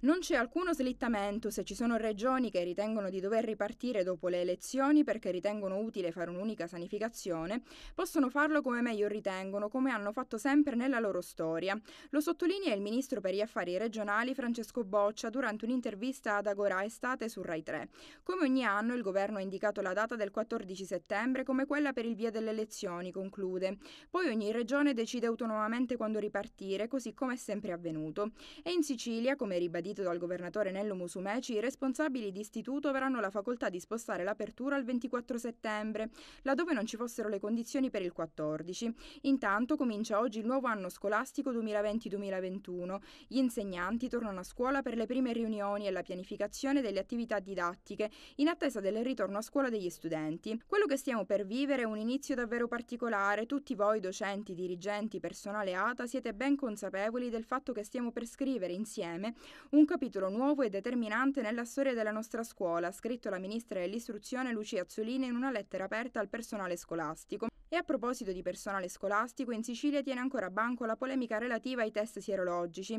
Non c'è alcuno slittamento se ci sono regioni che ritengono di dover ripartire dopo le elezioni perché ritengono utile fare un'unica sanificazione, possono farlo come meglio ritengono, come hanno fatto sempre nella loro storia. Lo sottolinea il ministro per gli affari regionali Francesco Boccia durante un'intervista ad Agora Estate su Rai 3. Come ogni anno il governo ha indicato la data del 14 settembre come quella per il via delle elezioni, conclude. Poi ogni regione decide autonomamente quando ripartire, così come è sempre avvenuto. E in Sicilia, come ribadito ribadito dal governatore Nello Musumeci, i responsabili di istituto avranno la facoltà di spostare l'apertura al 24 settembre, laddove non ci fossero le condizioni per il 14. Intanto comincia oggi il nuovo anno scolastico 2020-2021. Gli insegnanti tornano a scuola per le prime riunioni e la pianificazione delle attività didattiche, in attesa del ritorno a scuola degli studenti. Quello che stiamo per vivere è un inizio davvero particolare. Tutti voi, docenti, dirigenti, personale ATA, siete ben consapevoli del fatto che stiamo per scrivere insieme un un capitolo nuovo e determinante nella storia della nostra scuola, scritto la ministra dell'istruzione Lucia Azzolini in una lettera aperta al personale scolastico. E a proposito di personale scolastico, in Sicilia tiene ancora banco la polemica relativa ai test sierologici.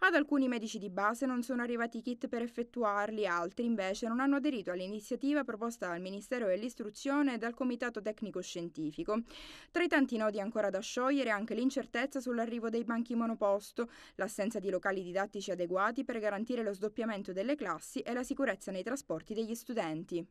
Ad alcuni medici di base non sono arrivati i kit per effettuarli, altri invece non hanno aderito all'iniziativa proposta dal Ministero dell'Istruzione e dal Comitato Tecnico Scientifico. Tra i tanti nodi ancora da sciogliere anche l'incertezza sull'arrivo dei banchi monoposto, l'assenza di locali didattici adeguati per garantire lo sdoppiamento delle classi e la sicurezza nei trasporti degli studenti.